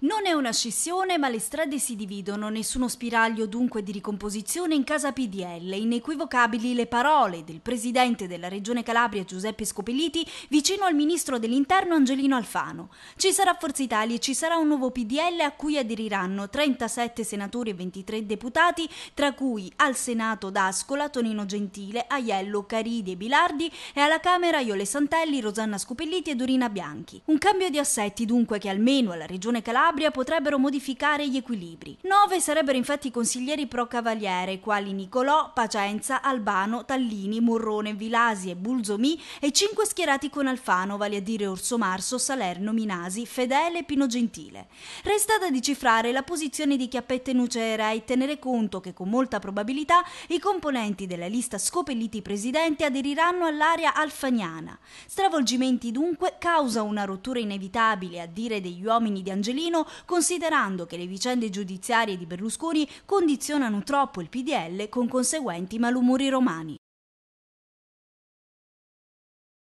Non è una scissione, ma le strade si dividono, nessuno spiraglio dunque di ricomposizione in casa PDL, inequivocabili le parole del presidente della Regione Calabria Giuseppe Scopelliti vicino al ministro dell'Interno Angelino Alfano. Ci sarà Forza Italia e ci sarà un nuovo PDL a cui aderiranno 37 senatori e 23 deputati, tra cui al Senato D'Ascola, Tonino Gentile, Aiello, Caridi e Bilardi e alla Camera Iole Santelli, Rosanna Scopelliti e Dorina Bianchi. Un cambio di assetti dunque che almeno alla Regione Calabria Calabria potrebbero modificare gli equilibri. Nove sarebbero infatti i consiglieri pro cavaliere, quali Nicolò, Pacenza, Albano, Tallini, Morrone, Vilasi e Bulzomi, e cinque schierati con Alfano, vale a dire Orso Marso, Salerno, Minasi, Fedele e Pino Gentile. Resta da decifrare la posizione di Chiappette Nucera e tenere conto che con molta probabilità i componenti della lista Scopelliti Presidente aderiranno all'area alfaniana. Stravolgimenti dunque causa una rottura inevitabile, a dire degli uomini di Angelino, meno, considerando che le vicende giudiziarie di Berlusconi condizionano troppo il PDL con conseguenti malumori romani.